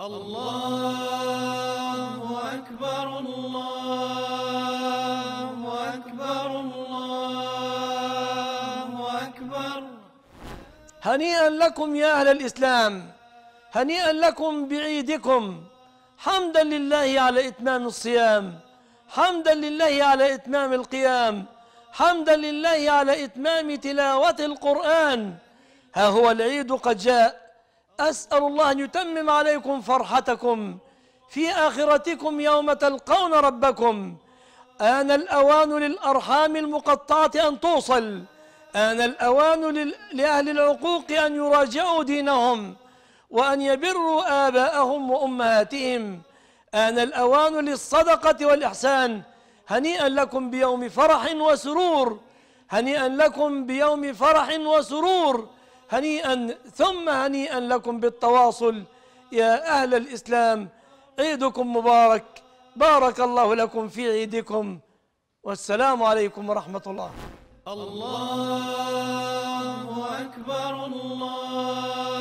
الله أكبر الله أكبر الله أكبر هنيئا لكم يا أهل الإسلام هنيئا لكم بعيدكم حمدا لله على إتمام الصيام حمدا لله على إتمام القيام حمدا لله على إتمام تلاوة القرآن ها هو العيد قد جاء أسأل الله أن يتمم عليكم فرحتكم في آخرتكم يوم تلقون ربكم آن الأوان للأرحام المقطعة أن توصل آن الأوان لأهل العقوق أن يراجعوا دينهم وأن يبروا آباءهم وأمهاتهم آن الأوان للصدقة والإحسان هنيئا لكم بيوم فرح وسرور هنيئا لكم بيوم فرح وسرور هنيئا ثم هنيئا لكم بالتواصل يا أهل الإسلام عيدكم مبارك بارك الله لكم في عيدكم والسلام عليكم ورحمة الله الله أكبر الله